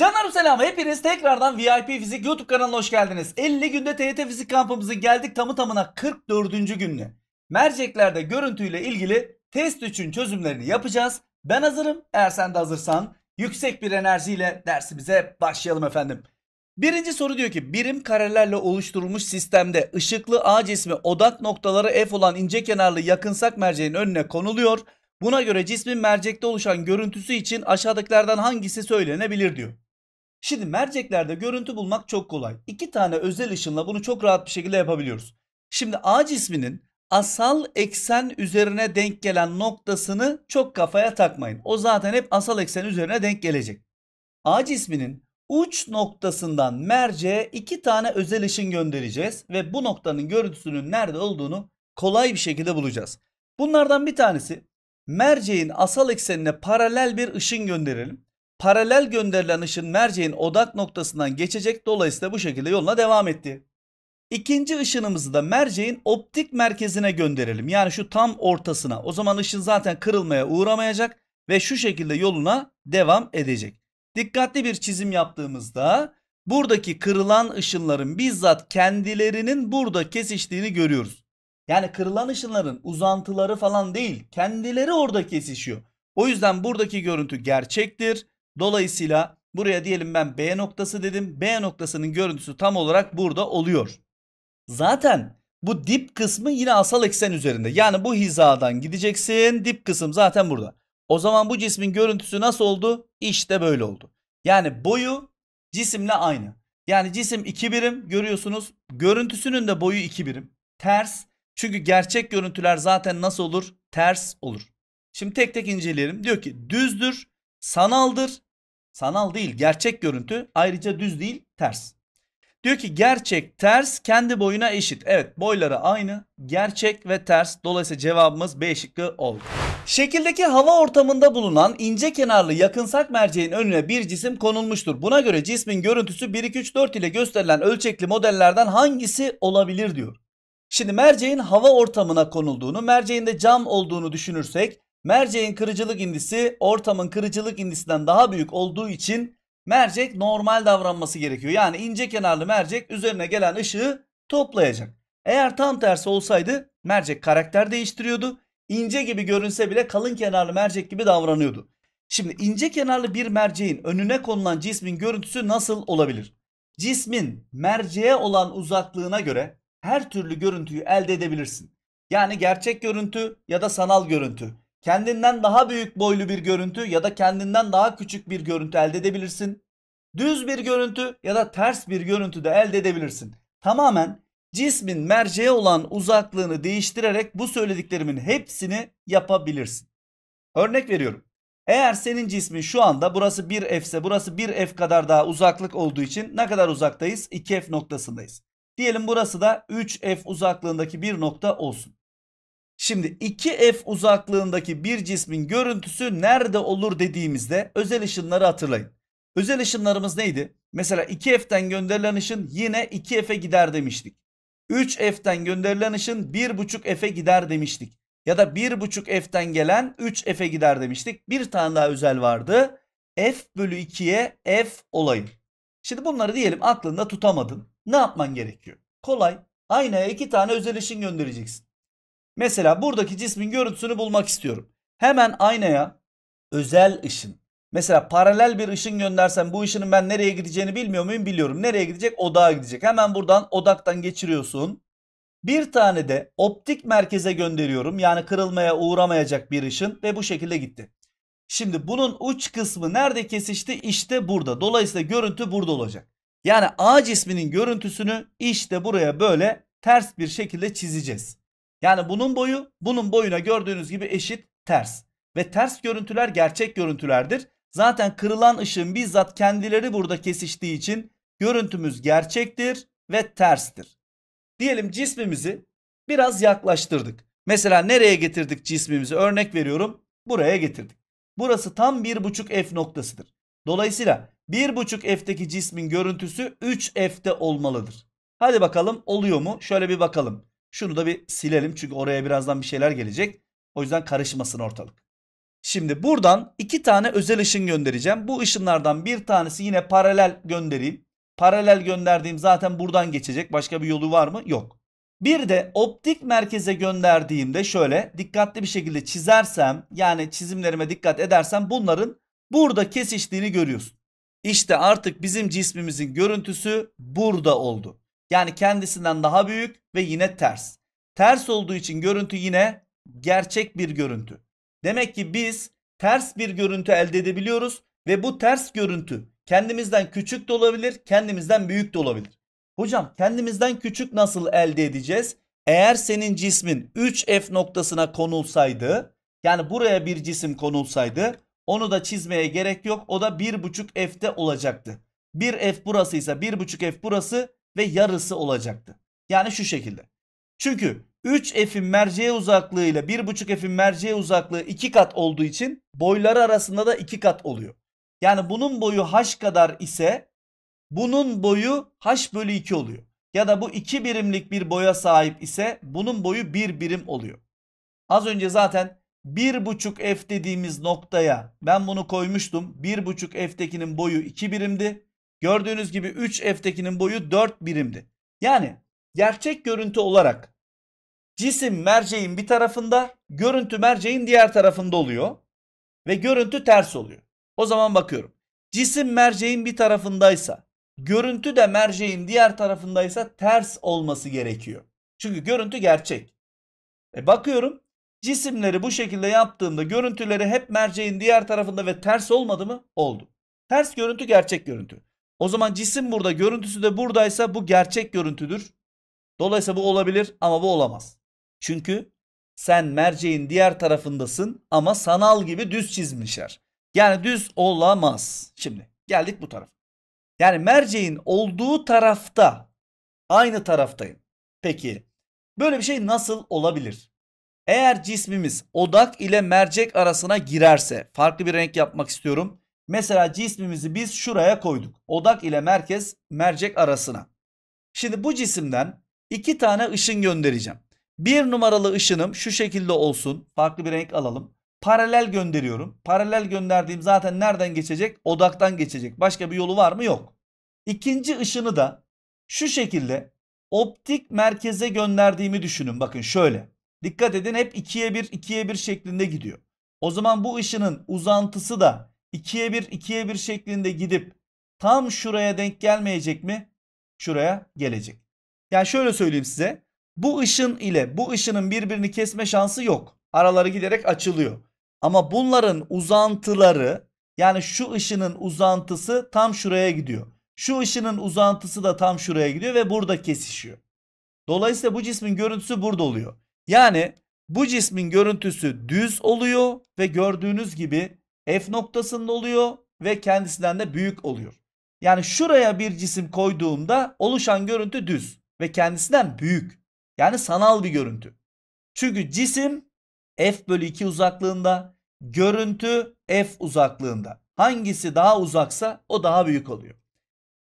Canlarım selam. Hepiniz tekrardan VIP Fizik YouTube kanalına hoş geldiniz. 50 günde TYT Fizik Kampımızı geldik tamı tamına 44. gününe. Merceklerde görüntüyle ilgili test 3'ün çözümlerini yapacağız. Ben hazırım. Eğer sen de hazırsan yüksek bir enerjiyle dersimize başlayalım efendim. Birinci soru diyor ki birim karelerle oluşturulmuş sistemde ışıklı A cismi odak noktaları F olan ince kenarlı yakınsak merceğin önüne konuluyor. Buna göre cismin mercekte oluşan görüntüsü için aşağıdakilerden hangisi söylenebilir diyor. Şimdi merceklerde görüntü bulmak çok kolay. İki tane özel ışınla bunu çok rahat bir şekilde yapabiliyoruz. Şimdi A cisminin asal eksen üzerine denk gelen noktasını çok kafaya takmayın. O zaten hep asal eksen üzerine denk gelecek. A cisminin uç noktasından merceğe iki tane özel ışın göndereceğiz ve bu noktanın görüntüsünün nerede olduğunu kolay bir şekilde bulacağız. Bunlardan bir tanesi merceğin asal eksenine paralel bir ışın gönderelim paralel gönderilen ışın merceğin odak noktasından geçecek dolayısıyla bu şekilde yoluna devam etti. İkinci ışınımızı da merceğin optik merkezine gönderelim. Yani şu tam ortasına. O zaman ışın zaten kırılmaya uğramayacak ve şu şekilde yoluna devam edecek. Dikkatli bir çizim yaptığımızda buradaki kırılan ışınların bizzat kendilerinin burada kesiştiğini görüyoruz. Yani kırılan ışınların uzantıları falan değil kendileri orada kesişiyor. O yüzden buradaki görüntü gerçektir Dolayısıyla buraya diyelim ben B noktası dedim. B noktasının görüntüsü tam olarak burada oluyor. Zaten bu dip kısmı yine asal eksen üzerinde. Yani bu hizadan gideceksin. Dip kısım zaten burada. O zaman bu cismin görüntüsü nasıl oldu? İşte böyle oldu. Yani boyu cisimle aynı. Yani cisim 2 birim görüyorsunuz. Görüntüsünün de boyu 2 birim. Ters. Çünkü gerçek görüntüler zaten nasıl olur? Ters olur. Şimdi tek tek inceleyelim. Diyor ki düzdür, sanaldır, Sanal değil gerçek görüntü ayrıca düz değil ters. Diyor ki gerçek ters kendi boyuna eşit. Evet boyları aynı. Gerçek ve ters. Dolayısıyla cevabımız B şıkkı oldu. Şekildeki hava ortamında bulunan ince kenarlı yakınsak merceğin önüne bir cisim konulmuştur. Buna göre cismin görüntüsü 1 2 3 4 ile gösterilen ölçekli modellerden hangisi olabilir diyor. Şimdi merceğin hava ortamına konulduğunu, merceğinde cam olduğunu düşünürsek Merceğin kırıcılık indisi ortamın kırıcılık indisinden daha büyük olduğu için mercek normal davranması gerekiyor. Yani ince kenarlı mercek üzerine gelen ışığı toplayacak. Eğer tam tersi olsaydı mercek karakter değiştiriyordu. İnce gibi görünse bile kalın kenarlı mercek gibi davranıyordu. Şimdi ince kenarlı bir merceğin önüne konulan cismin görüntüsü nasıl olabilir? Cismin merceğe olan uzaklığına göre her türlü görüntüyü elde edebilirsin. Yani gerçek görüntü ya da sanal görüntü. Kendinden daha büyük boylu bir görüntü ya da kendinden daha küçük bir görüntü elde edebilirsin. Düz bir görüntü ya da ters bir görüntü de elde edebilirsin. Tamamen cismin merceğe olan uzaklığını değiştirerek bu söylediklerimin hepsini yapabilirsin. Örnek veriyorum. Eğer senin cismin şu anda burası 1F ise burası 1F kadar daha uzaklık olduğu için ne kadar uzaktayız? 2F noktasındayız. Diyelim burası da 3F uzaklığındaki bir nokta olsun. Şimdi 2F uzaklığındaki bir cismin görüntüsü nerede olur dediğimizde özel ışınları hatırlayın. Özel ışınlarımız neydi? Mesela 2F'ten gönderilen ışın yine 2F'e gider demiştik. 3F'ten gönderilen ışın 1.5F'e gider demiştik. Ya da 1.5F'ten gelen 3F'e gider demiştik. Bir tane daha özel vardı. F bölü 2'ye F olayı. Şimdi bunları diyelim aklında tutamadın. Ne yapman gerekiyor? Kolay. Aynaya iki tane özel ışın göndereceksin. Mesela buradaki cismin görüntüsünü bulmak istiyorum. Hemen aynaya özel ışın. Mesela paralel bir ışın göndersem bu ışının ben nereye gideceğini bilmiyor muyum? Biliyorum. Nereye gidecek? Odağa gidecek. Hemen buradan odaktan geçiriyorsun. Bir tane de optik merkeze gönderiyorum. Yani kırılmaya uğramayacak bir ışın ve bu şekilde gitti. Şimdi bunun uç kısmı nerede kesişti? İşte burada. Dolayısıyla görüntü burada olacak. Yani A cisminin görüntüsünü işte buraya böyle ters bir şekilde çizeceğiz. Yani bunun boyu bunun boyuna gördüğünüz gibi eşit ters. Ve ters görüntüler gerçek görüntülerdir. Zaten kırılan ışın bizzat kendileri burada kesiştiği için görüntümüz gerçektir ve terstir. Diyelim cismimizi biraz yaklaştırdık. Mesela nereye getirdik cismimizi? Örnek veriyorum. Buraya getirdik. Burası tam 1.5 f noktasıdır. Dolayısıyla 1.5 f'teki cismin görüntüsü 3 f'te olmalıdır. Hadi bakalım oluyor mu? Şöyle bir bakalım. Şunu da bir silelim çünkü oraya birazdan bir şeyler gelecek. O yüzden karışmasın ortalık. Şimdi buradan iki tane özel ışın göndereceğim. Bu ışınlardan bir tanesi yine paralel göndereyim. Paralel gönderdiğim zaten buradan geçecek. Başka bir yolu var mı? Yok. Bir de optik merkeze gönderdiğimde şöyle dikkatli bir şekilde çizersem yani çizimlerime dikkat edersem bunların burada kesiştiğini görüyorsun. İşte artık bizim cismimizin görüntüsü burada oldu. Yani kendisinden daha büyük ve yine ters. Ters olduğu için görüntü yine gerçek bir görüntü. Demek ki biz ters bir görüntü elde edebiliyoruz ve bu ters görüntü kendimizden küçük de olabilir, kendimizden büyük de olabilir. Hocam kendimizden küçük nasıl elde edeceğiz? Eğer senin cismin 3F noktasına konulsaydı, yani buraya bir cisim konulsaydı, onu da çizmeye gerek yok. O da 1.5F'te olacaktı. 1F burasıysa 1.5F burası, ve yarısı olacaktı. Yani şu şekilde. Çünkü 3 f'in merceğe uzaklığıyla 1,5 f'in merceğe uzaklığı 2 kat olduğu için boyları arasında da 2 kat oluyor. Yani bunun boyu h kadar ise bunun boyu h bölü 2 oluyor. Ya da bu 2 birimlik bir boya sahip ise bunun boyu 1 birim oluyor. Az önce zaten 1,5 f dediğimiz noktaya ben bunu koymuştum. 1,5 f'tekinin boyu 2 birimdi. Gördüğünüz gibi 3F'tekinin boyu 4 birimdi. Yani gerçek görüntü olarak cisim merceğin bir tarafında, görüntü merceğin diğer tarafında oluyor ve görüntü ters oluyor. O zaman bakıyorum. Cisim merceğin bir tarafındaysa, görüntü de merceğin diğer tarafındaysa ters olması gerekiyor. Çünkü görüntü gerçek. E bakıyorum cisimleri bu şekilde yaptığımda görüntüleri hep merceğin diğer tarafında ve ters olmadı mı? Oldu. Ters görüntü gerçek görüntü. O zaman cisim burada, görüntüsü de buradaysa bu gerçek görüntüdür. Dolayısıyla bu olabilir ama bu olamaz. Çünkü sen merceğin diğer tarafındasın ama sanal gibi düz çizmişler. Yani düz olamaz. Şimdi geldik bu tarafa. Yani merceğin olduğu tarafta aynı taraftayım. Peki böyle bir şey nasıl olabilir? Eğer cismimiz odak ile mercek arasına girerse farklı bir renk yapmak istiyorum. Mesela cismimizi biz şuraya koyduk. Odak ile merkez mercek arasına. Şimdi bu cisimden iki tane ışın göndereceğim. Bir numaralı ışınım şu şekilde olsun. Farklı bir renk alalım. Paralel gönderiyorum. Paralel gönderdiğim zaten nereden geçecek? Odaktan geçecek. Başka bir yolu var mı? Yok. İkinci ışını da şu şekilde optik merkeze gönderdiğimi düşünün. Bakın şöyle. Dikkat edin hep ikiye bir ikiye bir şeklinde gidiyor. O zaman bu ışının uzantısı da 2'ye 1 2'ye 1 şeklinde gidip tam şuraya denk gelmeyecek mi? Şuraya gelecek. Yani şöyle söyleyeyim size. Bu ışın ile bu ışının birbirini kesme şansı yok. Araları giderek açılıyor. Ama bunların uzantıları yani şu ışının uzantısı tam şuraya gidiyor. Şu ışının uzantısı da tam şuraya gidiyor ve burada kesişiyor. Dolayısıyla bu cismin görüntüsü burada oluyor. Yani bu cismin görüntüsü düz oluyor ve gördüğünüz gibi F noktasında oluyor ve kendisinden de büyük oluyor. Yani şuraya bir cisim koyduğumda oluşan görüntü düz ve kendisinden büyük. Yani sanal bir görüntü. Çünkü cisim f bölü 2 uzaklığında, görüntü f uzaklığında. Hangisi daha uzaksa o daha büyük oluyor.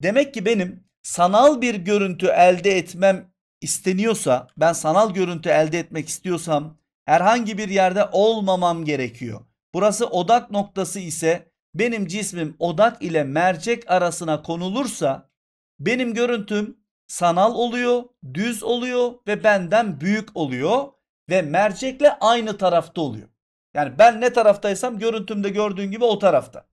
Demek ki benim sanal bir görüntü elde etmem isteniyorsa, ben sanal görüntü elde etmek istiyorsam herhangi bir yerde olmamam gerekiyor. Burası odak noktası ise benim cismim odak ile mercek arasına konulursa benim görüntüm sanal oluyor, düz oluyor ve benden büyük oluyor ve mercekle aynı tarafta oluyor. Yani ben ne taraftaysam görüntümde gördüğün gibi o tarafta.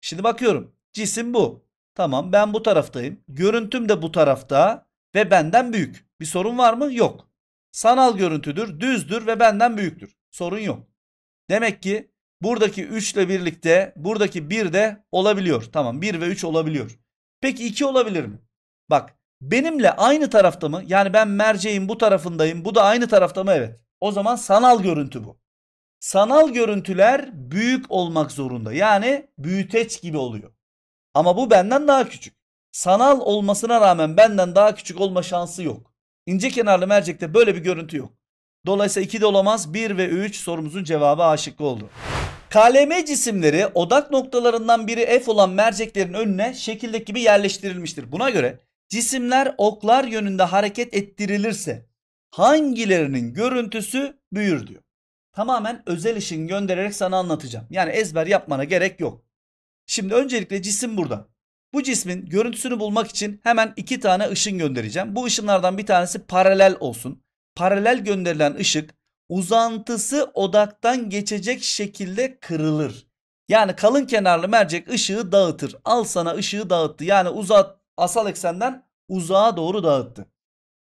Şimdi bakıyorum cisim bu. Tamam ben bu taraftayım. Görüntüm de bu tarafta ve benden büyük. Bir sorun var mı? Yok. Sanal görüntüdür, düzdür ve benden büyüktür. Sorun yok. Demek ki Buradaki 3 ile birlikte buradaki 1 de olabiliyor. Tamam 1 ve 3 olabiliyor. Peki 2 olabilir mi? Bak benimle aynı tarafta mı? Yani ben merceğin bu tarafındayım. Bu da aynı tarafta mı? Evet. O zaman sanal görüntü bu. Sanal görüntüler büyük olmak zorunda. Yani büyüteç gibi oluyor. Ama bu benden daha küçük. Sanal olmasına rağmen benden daha küçük olma şansı yok. İnce kenarlı mercekte böyle bir görüntü yok. Dolayısıyla 2 de olamaz. 1 ve 3 sorumuzun cevabı A şıkkı oldu. KLM cisimleri odak noktalarından biri F olan merceklerin önüne şekildeki gibi yerleştirilmiştir. Buna göre cisimler oklar yönünde hareket ettirilirse hangilerinin görüntüsü büyür diyor. Tamamen özel işin göndererek sana anlatacağım. Yani ezber yapmana gerek yok. Şimdi öncelikle cisim burada. Bu cismin görüntüsünü bulmak için hemen iki tane ışın göndereceğim. Bu ışınlardan bir tanesi paralel olsun paralel gönderilen ışık uzantısı odaktan geçecek şekilde kırılır. Yani kalın kenarlı mercek ışığı dağıtır. Al sana ışığı dağıttı. Yani uzat asal eksenden uzağa doğru dağıttı.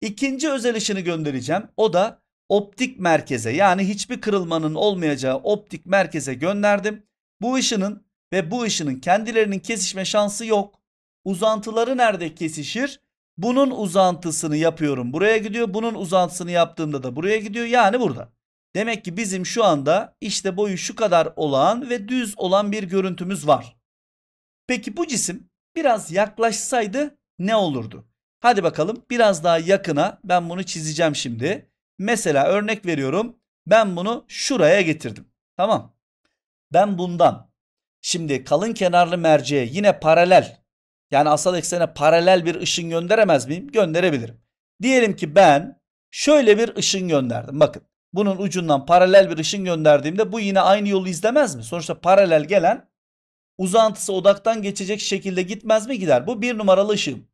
İkinci özel ışını göndereceğim. O da optik merkeze yani hiçbir kırılmanın olmayacağı optik merkeze gönderdim. Bu ışının ve bu ışının kendilerinin kesişme şansı yok. Uzantıları nerede kesişir? Bunun uzantısını yapıyorum. Buraya gidiyor. Bunun uzantısını yaptığımda da buraya gidiyor. Yani burada. Demek ki bizim şu anda işte boyu şu kadar olan ve düz olan bir görüntümüz var. Peki bu cisim biraz yaklaşsaydı ne olurdu? Hadi bakalım biraz daha yakına ben bunu çizeceğim şimdi. Mesela örnek veriyorum. Ben bunu şuraya getirdim. Tamam. Ben bundan şimdi kalın kenarlı merceğe yine paralel yani asal eksene paralel bir ışın gönderemez miyim? Gönderebilirim. Diyelim ki ben şöyle bir ışın gönderdim. Bakın bunun ucundan paralel bir ışın gönderdiğimde bu yine aynı yolu izlemez mi? Sonuçta paralel gelen uzantısı odaktan geçecek şekilde gitmez mi gider? Bu bir numaralı ışığım.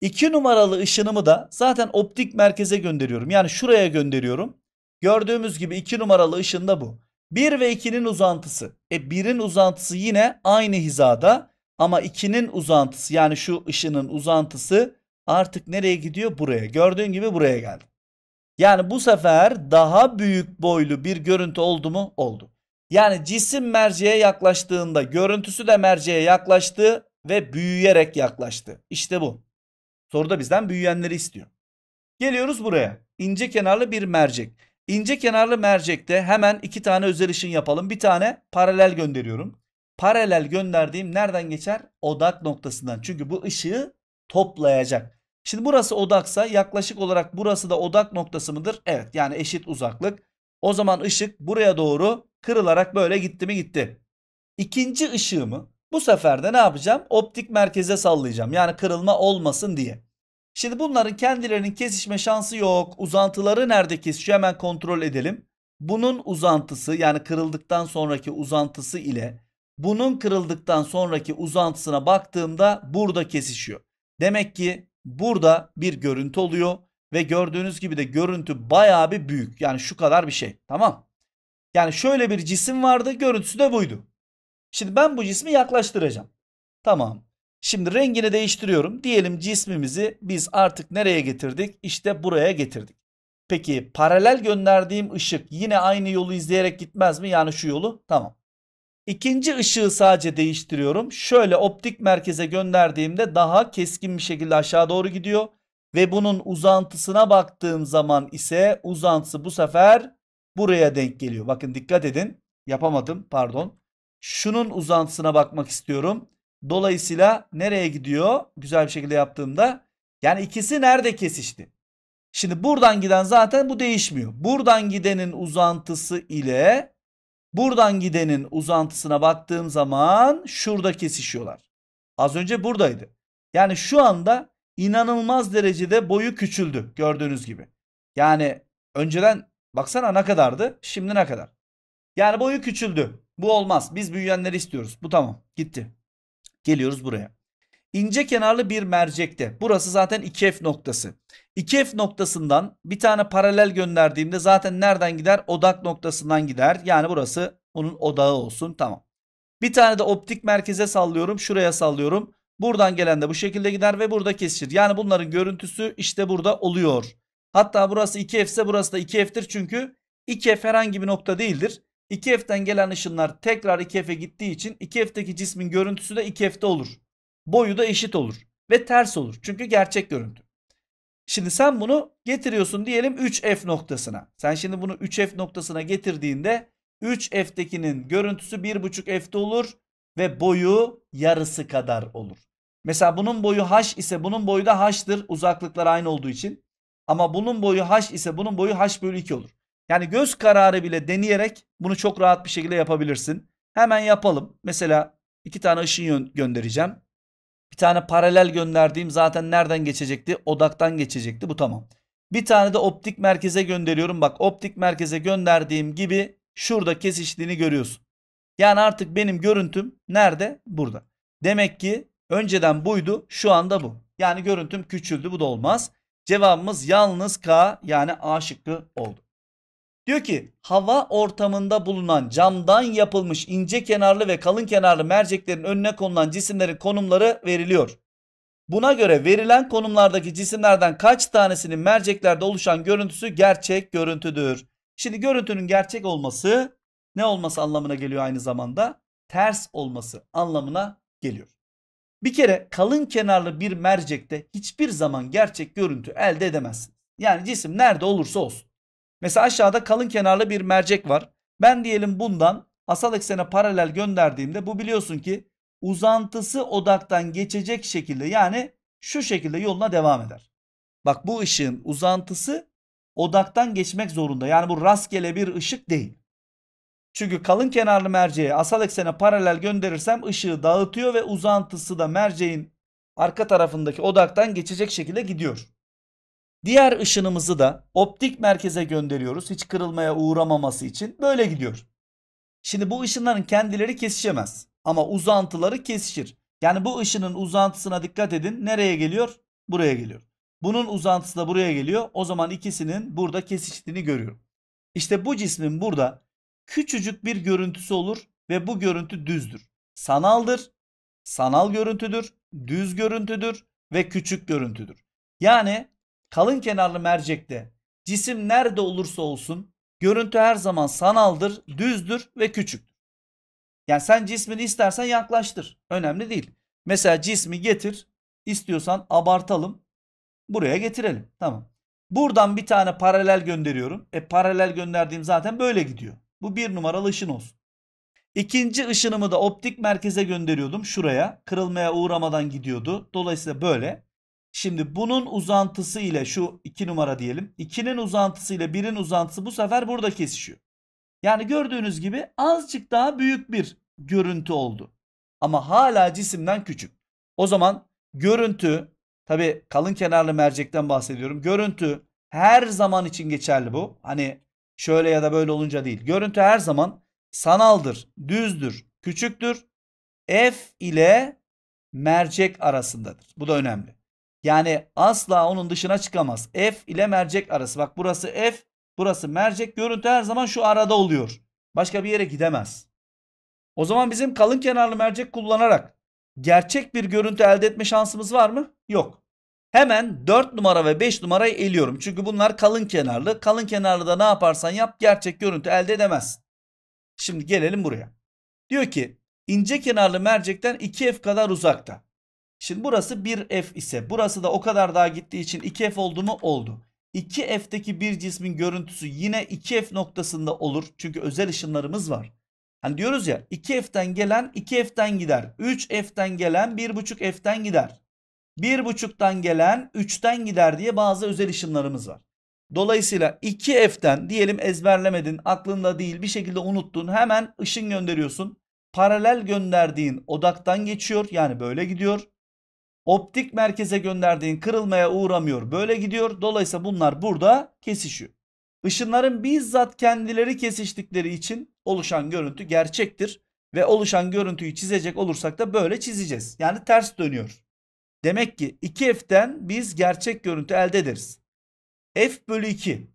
İki numaralı ışınımı da zaten optik merkeze gönderiyorum. Yani şuraya gönderiyorum. Gördüğümüz gibi iki numaralı ışın da bu. 1 ve 2'nin uzantısı. E 1'in uzantısı yine aynı hizada. Ama 2'nin uzantısı yani şu ışının uzantısı artık nereye gidiyor? Buraya. Gördüğün gibi buraya geldi. Yani bu sefer daha büyük boylu bir görüntü oldu mu? Oldu. Yani cisim merceğe yaklaştığında görüntüsü de merceğe yaklaştı ve büyüyerek yaklaştı. İşte bu. Soruda bizden büyüyenleri istiyor. Geliyoruz buraya. İnce kenarlı bir mercek. İnce kenarlı mercekte hemen iki tane özel ışın yapalım. Bir tane paralel gönderiyorum paralel gönderdiğim nereden geçer? Odak noktasından. Çünkü bu ışığı toplayacak. Şimdi burası odaksa yaklaşık olarak burası da odak noktası mıdır? Evet yani eşit uzaklık. O zaman ışık buraya doğru kırılarak böyle gitti mi gitti. İkinci ışığımı bu sefer de ne yapacağım? Optik merkeze sallayacağım. Yani kırılma olmasın diye. Şimdi bunların kendilerinin kesişme şansı yok. Uzantıları nerede kesişiyor hemen kontrol edelim. Bunun uzantısı yani kırıldıktan sonraki uzantısı ile bunun kırıldıktan sonraki uzantısına baktığımda burada kesişiyor. Demek ki burada bir görüntü oluyor ve gördüğünüz gibi de görüntü bayağı bir büyük. Yani şu kadar bir şey. Tamam. Yani şöyle bir cisim vardı, görüntüsü de buydu. Şimdi ben bu cismi yaklaştıracağım. Tamam. Şimdi rengini değiştiriyorum. Diyelim cismimizi biz artık nereye getirdik? İşte buraya getirdik. Peki paralel gönderdiğim ışık yine aynı yolu izleyerek gitmez mi? Yani şu yolu. Tamam. İkinci ışığı sadece değiştiriyorum. Şöyle optik merkeze gönderdiğimde daha keskin bir şekilde aşağı doğru gidiyor. Ve bunun uzantısına baktığım zaman ise uzantısı bu sefer buraya denk geliyor. Bakın dikkat edin. Yapamadım pardon. Şunun uzantısına bakmak istiyorum. Dolayısıyla nereye gidiyor? Güzel bir şekilde yaptığımda. Yani ikisi nerede kesişti? Şimdi buradan giden zaten bu değişmiyor. Buradan gidenin uzantısı ile Buradan gidenin uzantısına baktığım zaman şurada kesişiyorlar. Az önce buradaydı. Yani şu anda inanılmaz derecede boyu küçüldü gördüğünüz gibi. Yani önceden baksana ne kadardı şimdi ne kadar. Yani boyu küçüldü. Bu olmaz. Biz büyüyenleri istiyoruz. Bu tamam. Gitti. Geliyoruz buraya. İnce kenarlı bir mercekte. Burası zaten 2F noktası. 2F noktasından bir tane paralel gönderdiğimde zaten nereden gider? Odak noktasından gider. Yani burası onun odağı olsun. Tamam. Bir tane de optik merkeze sallıyorum. Şuraya sallıyorum. Buradan gelen de bu şekilde gider ve burada kesişir. Yani bunların görüntüsü işte burada oluyor. Hatta burası 2F ise burası da 2F'tir. Çünkü 2F herhangi bir nokta değildir. 2 fden gelen ışınlar tekrar 2F'e gittiği için 2F'teki cismin görüntüsü de 2F'te olur. Boyu da eşit olur ve ters olur. Çünkü gerçek görüntü. Şimdi sen bunu getiriyorsun diyelim 3F noktasına. Sen şimdi bunu 3F noktasına getirdiğinde 3F'tekinin görüntüsü 15 fte olur ve boyu yarısı kadar olur. Mesela bunun boyu h ise bunun boyu da h'tır uzaklıklar aynı olduğu için. Ama bunun boyu h ise bunun boyu h bölü 2 olur. Yani göz kararı bile deneyerek bunu çok rahat bir şekilde yapabilirsin. Hemen yapalım. Mesela iki tane ışın göndereceğim. Bir tane paralel gönderdiğim zaten nereden geçecekti? Odaktan geçecekti. Bu tamam. Bir tane de optik merkeze gönderiyorum. Bak optik merkeze gönderdiğim gibi şurada kesiştiğini görüyorsun. Yani artık benim görüntüm nerede? Burada. Demek ki önceden buydu şu anda bu. Yani görüntüm küçüldü bu da olmaz. Cevabımız yalnız K yani A şıkkı oldu. Diyor ki hava ortamında bulunan camdan yapılmış ince kenarlı ve kalın kenarlı merceklerin önüne konulan cisimlerin konumları veriliyor. Buna göre verilen konumlardaki cisimlerden kaç tanesinin merceklerde oluşan görüntüsü gerçek görüntüdür. Şimdi görüntünün gerçek olması ne olması anlamına geliyor aynı zamanda? Ters olması anlamına geliyor. Bir kere kalın kenarlı bir mercekte hiçbir zaman gerçek görüntü elde edemezsin. Yani cisim nerede olursa olsun. Mesela aşağıda kalın kenarlı bir mercek var. Ben diyelim bundan asal eksene paralel gönderdiğimde bu biliyorsun ki uzantısı odaktan geçecek şekilde yani şu şekilde yoluna devam eder. Bak bu ışığın uzantısı odaktan geçmek zorunda. Yani bu rastgele bir ışık değil. Çünkü kalın kenarlı merceğe asal eksene paralel gönderirsem ışığı dağıtıyor ve uzantısı da merceğin arka tarafındaki odaktan geçecek şekilde gidiyor. Diğer ışınımızı da optik merkeze gönderiyoruz. Hiç kırılmaya uğramaması için böyle gidiyor. Şimdi bu ışınların kendileri kesişemez ama uzantıları kesişir. Yani bu ışının uzantısına dikkat edin. Nereye geliyor? Buraya geliyor. Bunun uzantısı da buraya geliyor. O zaman ikisinin burada kesiştiğini görüyorum. İşte bu cismin burada küçücük bir görüntüsü olur ve bu görüntü düzdür. Sanaldır, sanal görüntüdür, düz görüntüdür ve küçük görüntüdür. Yani kalın kenarlı mercekte cisim nerede olursa olsun görüntü her zaman sanaldır, düzdür ve küçüktür. Yani sen cismini istersen yaklaştır. Önemli değil. Mesela cismi getir. istiyorsan abartalım. Buraya getirelim. Tamam. Buradan bir tane paralel gönderiyorum. E paralel gönderdiğim zaten böyle gidiyor. Bu bir numaralı ışın olsun. İkinci ışınımı da optik merkeze gönderiyordum. Şuraya. Kırılmaya uğramadan gidiyordu. Dolayısıyla böyle. Şimdi bunun uzantısı ile şu 2 numara diyelim. 2'nin uzantısı ile 1'in uzantısı bu sefer burada kesişiyor. Yani gördüğünüz gibi azıcık daha büyük bir görüntü oldu. Ama hala cisimden küçük. O zaman görüntü tabi kalın kenarlı mercekten bahsediyorum. Görüntü her zaman için geçerli bu. Hani şöyle ya da böyle olunca değil. Görüntü her zaman sanaldır, düzdür, küçüktür. F ile mercek arasındadır. Bu da önemli. Yani asla onun dışına çıkamaz. F ile mercek arası. Bak burası F, burası mercek. Görüntü her zaman şu arada oluyor. Başka bir yere gidemez. O zaman bizim kalın kenarlı mercek kullanarak gerçek bir görüntü elde etme şansımız var mı? Yok. Hemen 4 numara ve 5 numarayı eliyorum. Çünkü bunlar kalın kenarlı. Kalın kenarlı da ne yaparsan yap gerçek görüntü elde edemez. Şimdi gelelim buraya. Diyor ki ince kenarlı mercekten 2F kadar uzakta. Şimdi burası 1F ise burası da o kadar daha gittiği için 2F oldu mu? Oldu. 2F'teki bir cismin görüntüsü yine 2F noktasında olur. Çünkü özel ışınlarımız var. Hani diyoruz ya 2F'ten gelen 2F'ten gider. 3F'ten gelen 1.5F'ten gider. 1.5'tan gelen 3'ten gider diye bazı özel ışınlarımız var. Dolayısıyla 2F'ten diyelim ezberlemedin, aklında değil bir şekilde unuttun hemen ışın gönderiyorsun. Paralel gönderdiğin odaktan geçiyor yani böyle gidiyor optik merkeze gönderdiğin kırılmaya uğramıyor. Böyle gidiyor. Dolayısıyla bunlar burada kesişiyor. Işınların bizzat kendileri kesiştikleri için oluşan görüntü gerçektir ve oluşan görüntüyü çizecek olursak da böyle çizeceğiz. Yani ters dönüyor. Demek ki 2 fden biz gerçek görüntü elde ederiz. f bölü 2.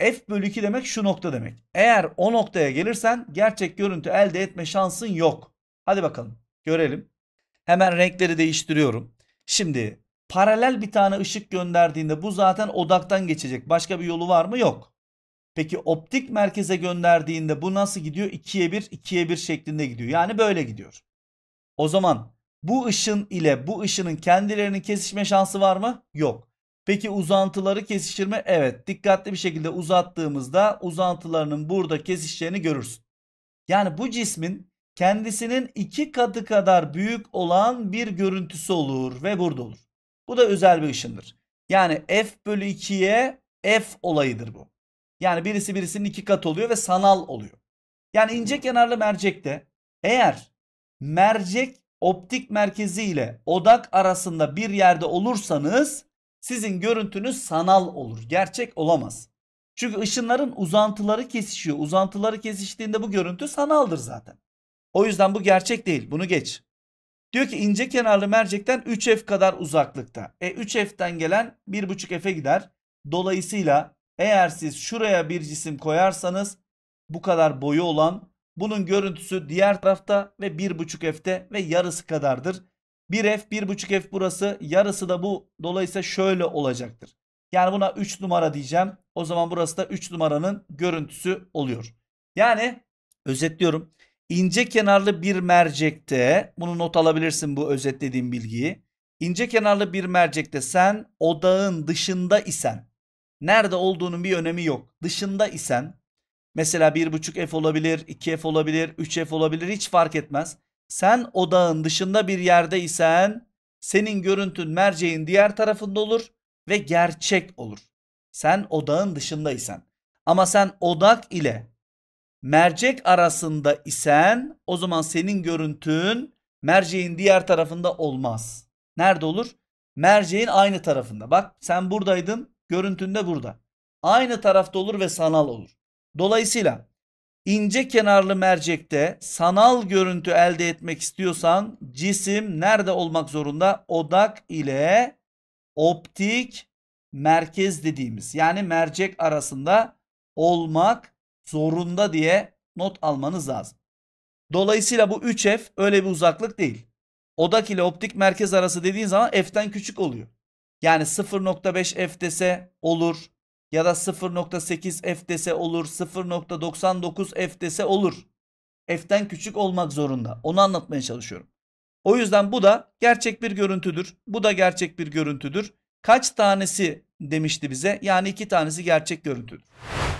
f bölü 2 demek şu nokta demek. Eğer o noktaya gelirsen gerçek görüntü elde etme şansın yok. Hadi bakalım görelim. Hemen renkleri değiştiriyorum. Şimdi paralel bir tane ışık gönderdiğinde bu zaten odaktan geçecek. Başka bir yolu var mı? Yok. Peki optik merkeze gönderdiğinde bu nasıl gidiyor? 2'ye 1, 2'ye 1 şeklinde gidiyor. Yani böyle gidiyor. O zaman bu ışın ile bu ışının kendilerinin kesişme şansı var mı? Yok. Peki uzantıları kesişir mi? Evet. Dikkatli bir şekilde uzattığımızda uzantılarının burada kesişeceğini görürsün. Yani bu cismin kendisinin iki katı kadar büyük olan bir görüntüsü olur ve burada olur. Bu da özel bir ışındır. Yani f bölü 2'ye f olayıdır bu. Yani birisi birisinin iki kat oluyor ve sanal oluyor. Yani ince kenarlı mercekte eğer mercek optik merkezi ile odak arasında bir yerde olursanız sizin görüntünüz sanal olur. Gerçek olamaz. Çünkü ışınların uzantıları kesişiyor. Uzantıları kesiştiğinde bu görüntü sanaldır zaten. O yüzden bu gerçek değil. Bunu geç. Diyor ki ince kenarlı mercekten 3F kadar uzaklıkta. E 3F'ten gelen 1.5F'e gider. Dolayısıyla eğer siz şuraya bir cisim koyarsanız bu kadar boyu olan bunun görüntüsü diğer tarafta ve 1.5F'te ve yarısı kadardır. 1F 1.5F burası yarısı da bu dolayısıyla şöyle olacaktır. Yani buna 3 numara diyeceğim. O zaman burası da 3 numaranın görüntüsü oluyor. Yani özetliyorum ince kenarlı bir mercekte bunu not alabilirsin bu özetlediğim bilgiyi. İnce kenarlı bir mercekte sen odağın dışında isen nerede olduğunun bir önemi yok. Dışında isen mesela 1.5 F olabilir, 2 F olabilir, 3 F olabilir hiç fark etmez. Sen odağın dışında bir yerde isen senin görüntün merceğin diğer tarafında olur ve gerçek olur. Sen odağın isen. Ama sen odak ile mercek arasında isen o zaman senin görüntün merceğin diğer tarafında olmaz. Nerede olur? Merceğin aynı tarafında. Bak sen buradaydın, görüntün de burada. Aynı tarafta olur ve sanal olur. Dolayısıyla ince kenarlı mercekte sanal görüntü elde etmek istiyorsan cisim nerede olmak zorunda? Odak ile optik merkez dediğimiz yani mercek arasında olmak zorunda diye not almanız lazım. Dolayısıyla bu 3F öyle bir uzaklık değil. Odak ile optik merkez arası dediğin zaman f'ten küçük oluyor. Yani 0.5 F dese olur ya da 0.8 F dese olur, 0.99 F dese olur. F'ten küçük olmak zorunda. Onu anlatmaya çalışıyorum. O yüzden bu da gerçek bir görüntüdür. Bu da gerçek bir görüntüdür. Kaç tanesi demişti bize? Yani iki tanesi gerçek görüntüdür.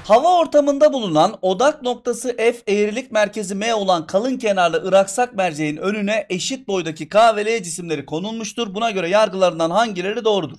Hava ortamında bulunan odak noktası F eğrilik merkezi M olan kalın kenarlı ıraksak merceğin önüne eşit boydaki K ve L cisimleri konulmuştur. Buna göre yargılarından hangileri doğrudur?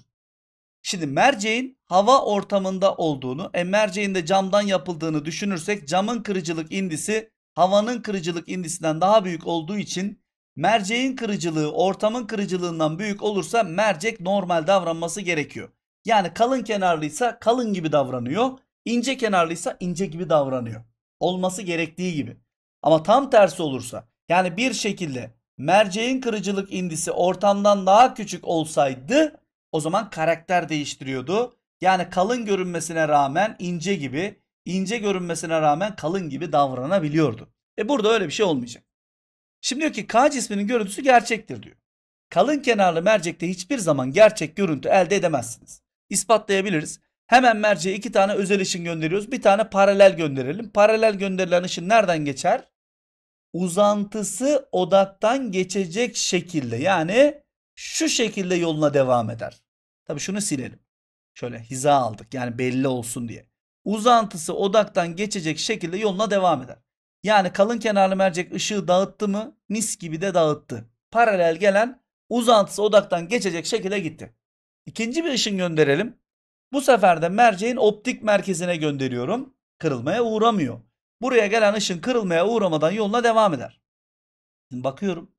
Şimdi merceğin hava ortamında olduğunu, e merceğin de camdan yapıldığını düşünürsek camın kırıcılık indisi havanın kırıcılık indisinden daha büyük olduğu için merceğin kırıcılığı ortamın kırıcılığından büyük olursa mercek normal davranması gerekiyor. Yani kalın kenarlıysa kalın gibi davranıyor ince kenarlıysa ince gibi davranıyor. Olması gerektiği gibi. Ama tam tersi olursa yani bir şekilde merceğin kırıcılık indisi ortamdan daha küçük olsaydı o zaman karakter değiştiriyordu. Yani kalın görünmesine rağmen ince gibi, ince görünmesine rağmen kalın gibi davranabiliyordu. E burada öyle bir şey olmayacak. Şimdi diyor ki K cisminin görüntüsü gerçektir diyor. Kalın kenarlı mercekte hiçbir zaman gerçek görüntü elde edemezsiniz. İspatlayabiliriz. Hemen merceğe iki tane özel ışın gönderiyoruz. Bir tane paralel gönderelim. Paralel gönderilen ışın nereden geçer? Uzantısı odaktan geçecek şekilde yani şu şekilde yoluna devam eder. Tabi şunu silelim. Şöyle hiza aldık yani belli olsun diye. Uzantısı odaktan geçecek şekilde yoluna devam eder. Yani kalın kenarlı mercek ışığı dağıttı mı mis gibi de dağıttı. Paralel gelen uzantısı odaktan geçecek şekilde gitti. İkinci bir ışın gönderelim. Bu sefer de merceğin optik merkezine gönderiyorum. Kırılmaya uğramıyor. Buraya gelen ışın kırılmaya uğramadan yoluna devam eder. Şimdi bakıyorum.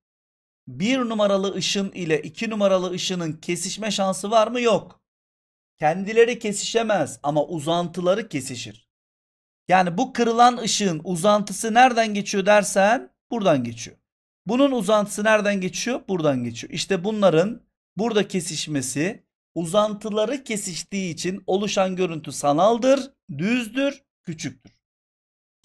Bir numaralı ışın ile iki numaralı ışının kesişme şansı var mı? Yok. Kendileri kesişemez ama uzantıları kesişir. Yani bu kırılan ışığın uzantısı nereden geçiyor dersen buradan geçiyor. Bunun uzantısı nereden geçiyor? Buradan geçiyor. İşte bunların burada kesişmesi uzantıları kesiştiği için oluşan görüntü sanaldır, düzdür, küçüktür.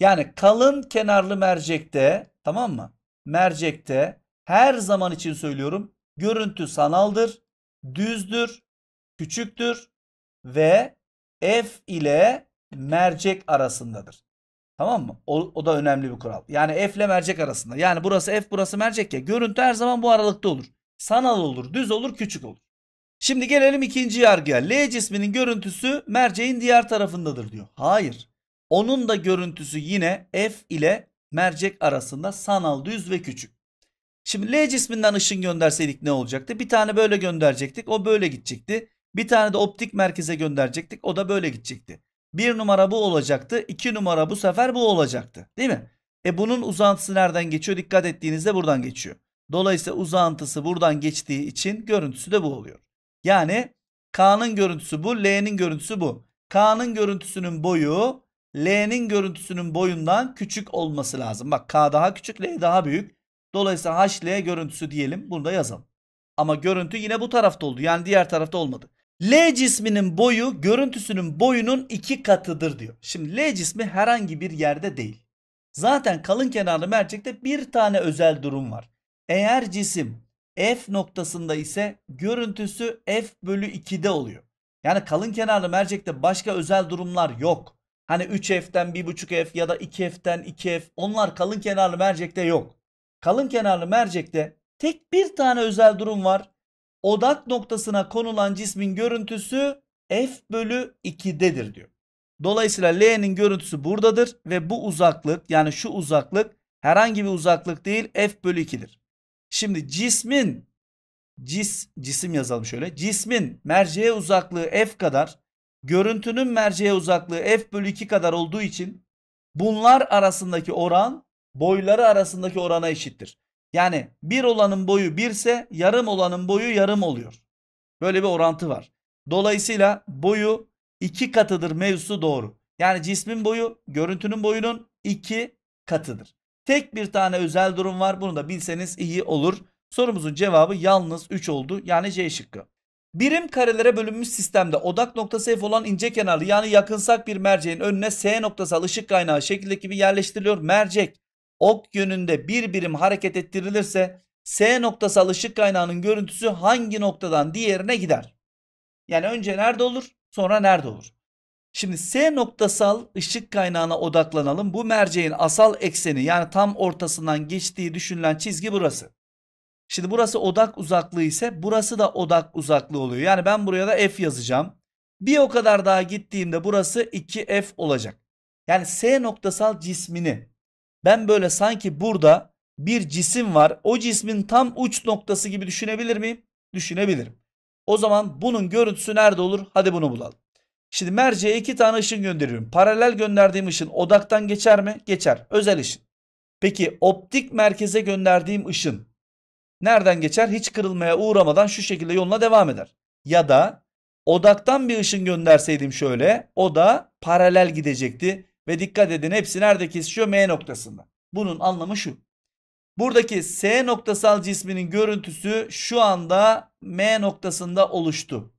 Yani kalın kenarlı mercekte tamam mı? Mercekte her zaman için söylüyorum görüntü sanaldır, düzdür, küçüktür ve f ile mercek arasındadır. Tamam mı? O, o da önemli bir kural. Yani f ile mercek arasında. Yani burası f burası mercek ya. Görüntü her zaman bu aralıkta olur. Sanal olur, düz olur, küçük olur. Şimdi gelelim ikinci yargıya. L cisminin görüntüsü merceğin diğer tarafındadır diyor. Hayır. Onun da görüntüsü yine F ile mercek arasında sanal düz ve küçük. Şimdi L cisminden ışın gönderseydik ne olacaktı? Bir tane böyle gönderecektik. O böyle gidecekti. Bir tane de optik merkeze gönderecektik. O da böyle gidecekti. Bir numara bu olacaktı. iki numara bu sefer bu olacaktı. Değil mi? E bunun uzantısı nereden geçiyor? Dikkat ettiğinizde buradan geçiyor. Dolayısıyla uzantısı buradan geçtiği için görüntüsü de bu oluyor. Yani K'nın görüntüsü bu, L'nin görüntüsü bu. K'nın görüntüsünün boyu L'nin görüntüsünün boyundan küçük olması lazım. Bak K daha küçük, L daha büyük. Dolayısıyla HL görüntüsü diyelim. Bunu da yazalım. Ama görüntü yine bu tarafta oldu. Yani diğer tarafta olmadı. L cisminin boyu görüntüsünün boyunun iki katıdır diyor. Şimdi L cismi herhangi bir yerde değil. Zaten kalın kenarlı mercekte bir tane özel durum var. Eğer cisim F noktasında ise görüntüsü F bölü 2'de oluyor. Yani kalın kenarlı mercekte başka özel durumlar yok. Hani 3F'den 1.5F ya da 2F'den 2F onlar kalın kenarlı mercekte yok. Kalın kenarlı mercekte tek bir tane özel durum var. Odak noktasına konulan cismin görüntüsü F bölü 2'dedir diyor. Dolayısıyla L'nin görüntüsü buradadır ve bu uzaklık yani şu uzaklık herhangi bir uzaklık değil F bölü 2'dir. Şimdi cismin cis cisim yazalım şöyle. Cismin merceğe uzaklığı f kadar, görüntünün merceğe uzaklığı f bölü 2 kadar olduğu için bunlar arasındaki oran boyları arasındaki orana eşittir. Yani bir olanın boyu birse yarım olanın boyu yarım oluyor. Böyle bir orantı var. Dolayısıyla boyu iki katıdır mevzusu doğru. Yani cismin boyu görüntünün boyunun iki katıdır. Tek bir tane özel durum var. Bunu da bilseniz iyi olur. Sorumuzun cevabı yalnız 3 oldu. Yani C şıkkı. Birim karelere bölünmüş sistemde odak noktası F olan ince kenarlı yani yakınsak bir merceğin önüne S noktasal ışık kaynağı şekildeki gibi yerleştiriliyor. Mercek ok yönünde bir birim hareket ettirilirse S noktasal ışık kaynağının görüntüsü hangi noktadan diğerine gider? Yani önce nerede olur sonra nerede olur? Şimdi S noktasal ışık kaynağına odaklanalım. Bu merceğin asal ekseni yani tam ortasından geçtiği düşünülen çizgi burası. Şimdi burası odak uzaklığı ise burası da odak uzaklığı oluyor. Yani ben buraya da F yazacağım. Bir o kadar daha gittiğimde burası 2F olacak. Yani S noktasal cismini ben böyle sanki burada bir cisim var. O cismin tam uç noktası gibi düşünebilir miyim? Düşünebilirim. O zaman bunun görüntüsü nerede olur? Hadi bunu bulalım. Şimdi merceğe iki tane ışın gönderiyorum. Paralel gönderdiğim ışın odaktan geçer mi? Geçer. Özel ışın. Peki optik merkeze gönderdiğim ışın nereden geçer? Hiç kırılmaya uğramadan şu şekilde yoluna devam eder. Ya da odaktan bir ışın gönderseydim şöyle o da paralel gidecekti. Ve dikkat edin hepsi nerede kesişiyor? M noktasında. Bunun anlamı şu. Buradaki S noktasal cisminin görüntüsü şu anda M noktasında oluştu.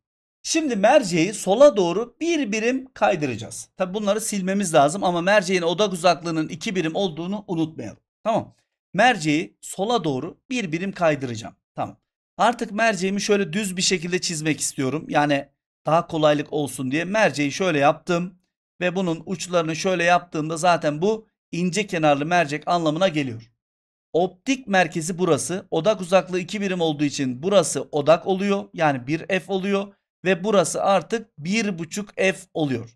Şimdi merceği sola doğru bir birim kaydıracağız. Tabi bunları silmemiz lazım ama merceğin odak uzaklığının iki birim olduğunu unutmayalım. Tamam. Merceği sola doğru bir birim kaydıracağım. Tamam. Artık merceğimi şöyle düz bir şekilde çizmek istiyorum. Yani daha kolaylık olsun diye merceği şöyle yaptım. Ve bunun uçlarını şöyle yaptığımda zaten bu ince kenarlı mercek anlamına geliyor. Optik merkezi burası. Odak uzaklığı 2 birim olduğu için burası odak oluyor. Yani 1F oluyor. Ve burası artık 1.5 f oluyor.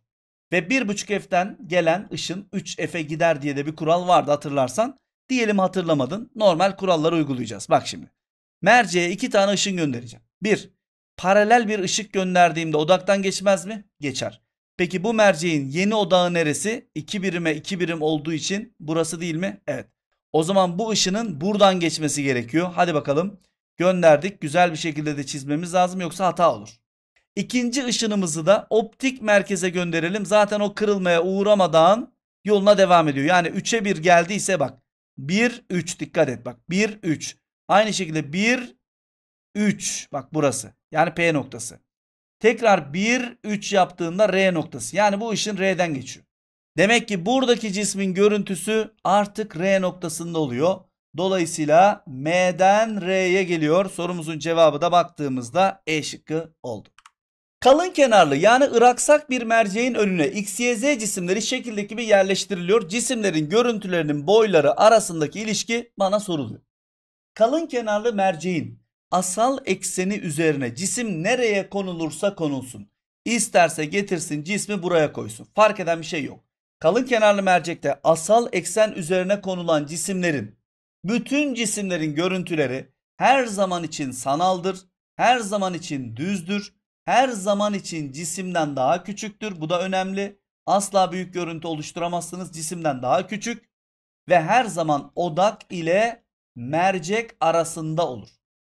Ve 1.5 f'ten gelen ışın 3 f'e gider diye de bir kural vardı hatırlarsan. Diyelim hatırlamadın. Normal kuralları uygulayacağız. Bak şimdi. Merceğe iki tane ışın göndereceğim. Bir, paralel bir ışık gönderdiğimde odaktan geçmez mi? Geçer. Peki bu merceğin yeni odağı neresi? 2 birime 2 birim olduğu için burası değil mi? Evet. O zaman bu ışının buradan geçmesi gerekiyor. Hadi bakalım. Gönderdik. Güzel bir şekilde de çizmemiz lazım yoksa hata olur. İkinci ışınımızı da optik merkeze gönderelim. Zaten o kırılmaya uğramadan yoluna devam ediyor. Yani 3'e 1 geldiyse bak 1 3 dikkat et bak 1 3. Aynı şekilde 1 3 bak burası. Yani P noktası. Tekrar 1 3 yaptığında R noktası. Yani bu ışın R'den geçiyor. Demek ki buradaki cismin görüntüsü artık R noktasında oluyor. Dolayısıyla M'den R'ye geliyor. Sorumuzun cevabı da baktığımızda E şıkkı oldu. Kalın kenarlı yani ıraksak bir merceğin önüne XYZ cisimleri şekildeki gibi yerleştiriliyor. Cisimlerin görüntülerinin boyları arasındaki ilişki bana soruluyor. Kalın kenarlı merceğin asal ekseni üzerine cisim nereye konulursa konulsun. İsterse getirsin cismi buraya koysun. Fark eden bir şey yok. Kalın kenarlı mercekte asal eksen üzerine konulan cisimlerin, bütün cisimlerin görüntüleri her zaman için sanaldır, her zaman için düzdür her zaman için cisimden daha küçüktür. Bu da önemli. Asla büyük görüntü oluşturamazsınız. Cisimden daha küçük ve her zaman odak ile mercek arasında olur.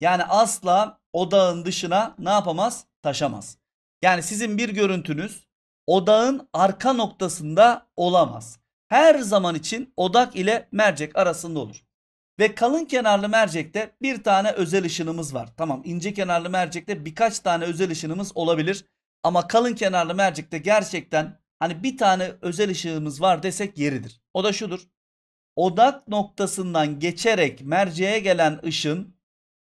Yani asla odağın dışına ne yapamaz? Taşamaz. Yani sizin bir görüntünüz odağın arka noktasında olamaz. Her zaman için odak ile mercek arasında olur. Ve kalın kenarlı mercekte bir tane özel ışınımız var. Tamam ince kenarlı mercekte birkaç tane özel ışınımız olabilir. Ama kalın kenarlı mercekte gerçekten hani bir tane özel ışığımız var desek yeridir. O da şudur. Odak noktasından geçerek merceğe gelen ışın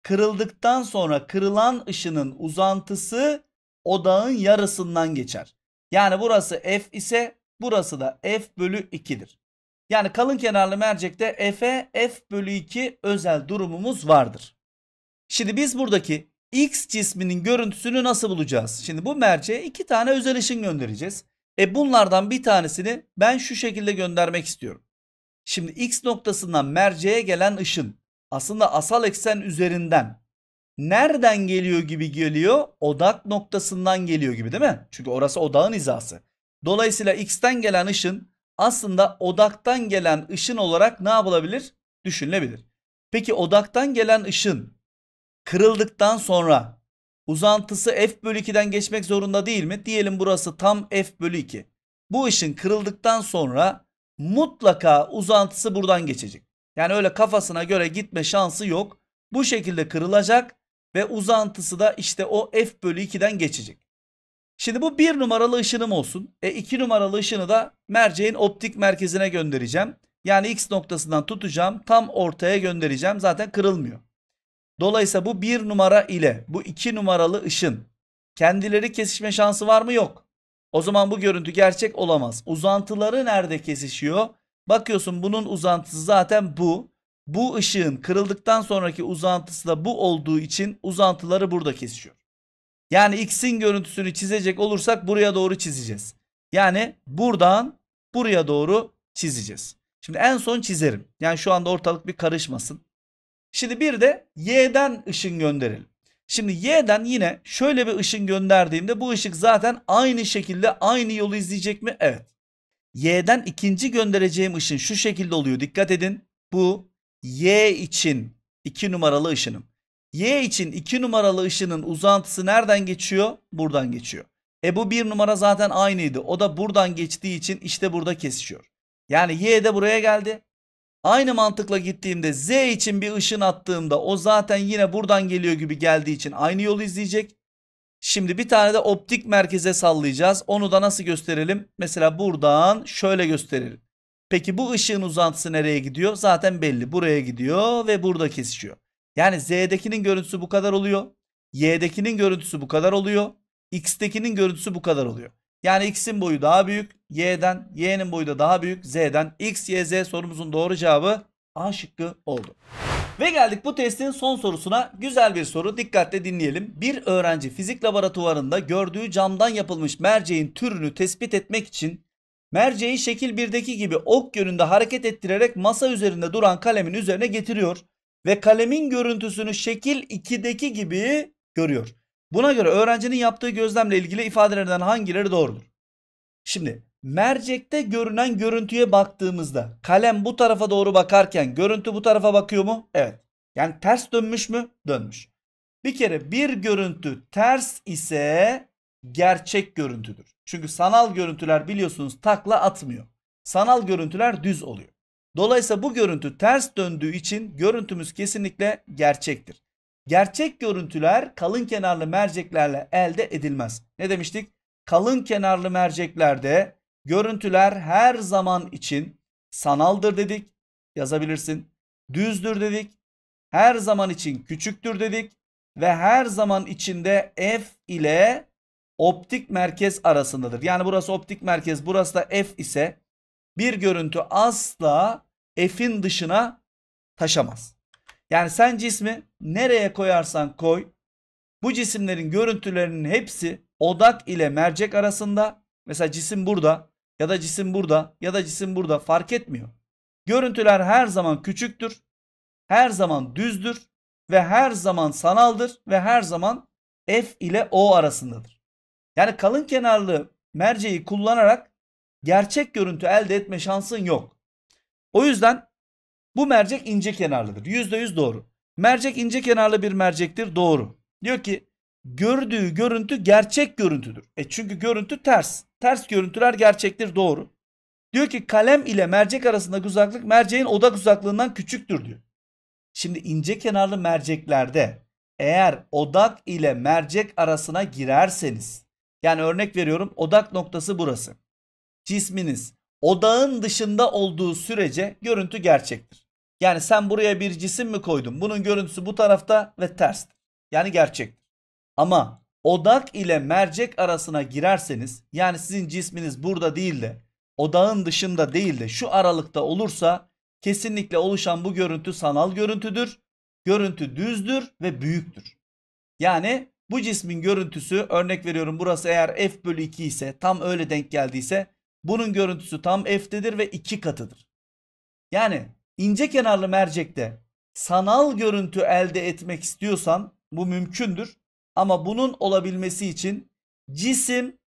kırıldıktan sonra kırılan ışının uzantısı odağın yarısından geçer. Yani burası f ise burası da f bölü 2'dir. Yani kalın kenarlı mercekte F'e F bölü 2 özel durumumuz vardır. Şimdi biz buradaki X cisminin görüntüsünü nasıl bulacağız? Şimdi bu merceğe iki tane özel ışın göndereceğiz. E bunlardan bir tanesini ben şu şekilde göndermek istiyorum. Şimdi X noktasından merceğe gelen ışın aslında asal eksen üzerinden nereden geliyor gibi geliyor? Odak noktasından geliyor gibi değil mi? Çünkü orası odağın hizası. Dolayısıyla X'ten gelen ışın aslında odaktan gelen ışın olarak ne yapılabilir? Düşünülebilir. Peki odaktan gelen ışın kırıldıktan sonra uzantısı f bölü 2'den geçmek zorunda değil mi? Diyelim burası tam f bölü 2. Bu ışın kırıldıktan sonra mutlaka uzantısı buradan geçecek. Yani öyle kafasına göre gitme şansı yok. Bu şekilde kırılacak ve uzantısı da işte o f bölü 2'den geçecek. Şimdi bu bir numaralı ışınım olsun. E iki numaralı ışını da merceğin optik merkezine göndereceğim. Yani x noktasından tutacağım tam ortaya göndereceğim zaten kırılmıyor. Dolayısıyla bu bir numara ile bu iki numaralı ışın kendileri kesişme şansı var mı? Yok. O zaman bu görüntü gerçek olamaz. Uzantıları nerede kesişiyor? Bakıyorsun bunun uzantısı zaten bu. Bu ışığın kırıldıktan sonraki uzantısı da bu olduğu için uzantıları burada kesişiyor. Yani x'in görüntüsünü çizecek olursak buraya doğru çizeceğiz. Yani buradan buraya doğru çizeceğiz. Şimdi en son çizerim. Yani şu anda ortalık bir karışmasın. Şimdi bir de y'den ışın gönderelim. Şimdi y'den yine şöyle bir ışın gönderdiğimde bu ışık zaten aynı şekilde aynı yolu izleyecek mi? Evet. Y'den ikinci göndereceğim ışın şu şekilde oluyor. Dikkat edin. Bu y için 2 numaralı ışınım. Y için 2 numaralı ışının uzantısı nereden geçiyor? Buradan geçiyor. E bu 1 numara zaten aynıydı. O da buradan geçtiği için işte burada kesişiyor. Yani Y de buraya geldi. Aynı mantıkla gittiğimde Z için bir ışın attığımda o zaten yine buradan geliyor gibi geldiği için aynı yolu izleyecek. Şimdi bir tane de optik merkeze sallayacağız. Onu da nasıl gösterelim? Mesela buradan şöyle gösterelim. Peki bu ışığın uzantısı nereye gidiyor? Zaten belli. Buraya gidiyor ve burada kesişiyor. Yani Z'dekinin görüntüsü bu kadar oluyor. Y'dekinin görüntüsü bu kadar oluyor. X'dekinin görüntüsü bu kadar oluyor. Yani X'in boyu daha büyük. Y'den Y'nin boyu da daha büyük. Z'den X, Y, Z sorumuzun doğru cevabı A şıkkı oldu. Ve geldik bu testin son sorusuna. Güzel bir soru. Dikkatle dinleyelim. Bir öğrenci fizik laboratuvarında gördüğü camdan yapılmış merceğin türünü tespit etmek için merceği şekil 1'deki gibi ok yönünde hareket ettirerek masa üzerinde duran kalemin üzerine getiriyor ve kalemin görüntüsünü şekil 2'deki gibi görüyor. Buna göre öğrencinin yaptığı gözlemle ilgili ifadelerden hangileri doğrudur? Şimdi mercekte görünen görüntüye baktığımızda kalem bu tarafa doğru bakarken görüntü bu tarafa bakıyor mu? Evet. Yani ters dönmüş mü? Dönmüş. Bir kere bir görüntü ters ise gerçek görüntüdür. Çünkü sanal görüntüler biliyorsunuz takla atmıyor. Sanal görüntüler düz oluyor. Dolayısıyla bu görüntü ters döndüğü için görüntümüz kesinlikle gerçektir. Gerçek görüntüler kalın kenarlı merceklerle elde edilmez. Ne demiştik? Kalın kenarlı merceklerde görüntüler her zaman için sanaldır dedik. Yazabilirsin. Düzdür dedik. Her zaman için küçüktür dedik ve her zaman içinde f ile optik merkez arasındadır. Yani burası optik merkez, burası da f ise bir görüntü asla f'in dışına taşamaz. Yani sen cismi nereye koyarsan koy bu cisimlerin görüntülerinin hepsi odak ile mercek arasında mesela cisim burada ya da cisim burada ya da cisim burada fark etmiyor. Görüntüler her zaman küçüktür, her zaman düzdür ve her zaman sanaldır ve her zaman F ile O arasındadır. Yani kalın kenarlı merceği kullanarak gerçek görüntü elde etme şansın yok. O yüzden bu mercek ince kenarlıdır. %100 doğru. Mercek ince kenarlı bir mercektir. Doğru. Diyor ki gördüğü görüntü gerçek görüntüdür. E çünkü görüntü ters. Ters görüntüler gerçektir. Doğru. Diyor ki kalem ile mercek arasındaki uzaklık merceğin odak uzaklığından küçüktür diyor. Şimdi ince kenarlı merceklerde eğer odak ile mercek arasına girerseniz yani örnek veriyorum odak noktası burası. Cisminiz odağın dışında olduğu sürece görüntü gerçektir. Yani sen buraya bir cisim mi koydun? Bunun görüntüsü bu tarafta ve ters. Yani gerçek. Ama odak ile mercek arasına girerseniz yani sizin cisminiz burada değil de odağın dışında değil de şu aralıkta olursa kesinlikle oluşan bu görüntü sanal görüntüdür. Görüntü düzdür ve büyüktür. Yani bu cismin görüntüsü örnek veriyorum burası eğer f bölü 2 ise tam öyle denk geldiyse bunun görüntüsü tam f'tedir ve iki katıdır. Yani ince kenarlı mercekte sanal görüntü elde etmek istiyorsan bu mümkündür. Ama bunun olabilmesi için cisim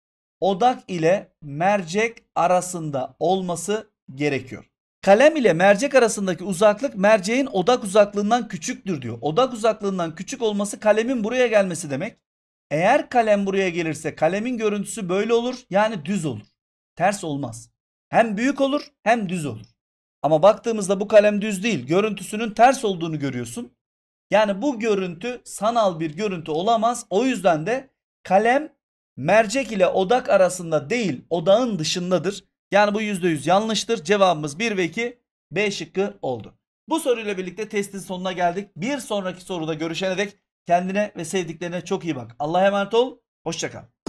odak ile mercek arasında olması gerekiyor. Kalem ile mercek arasındaki uzaklık merceğin odak uzaklığından küçüktür diyor. Odak uzaklığından küçük olması kalemin buraya gelmesi demek. Eğer kalem buraya gelirse kalemin görüntüsü böyle olur yani düz olur. Ters olmaz. Hem büyük olur hem düz olur. Ama baktığımızda bu kalem düz değil. Görüntüsünün ters olduğunu görüyorsun. Yani bu görüntü sanal bir görüntü olamaz. O yüzden de kalem mercek ile odak arasında değil odağın dışındadır. Yani bu %100 yanlıştır. Cevabımız 1 ve 2 B şıkkı oldu. Bu soruyla birlikte testin sonuna geldik. Bir sonraki soruda görüşene dek kendine ve sevdiklerine çok iyi bak. Allah'a emanet ol. Hoşçakal.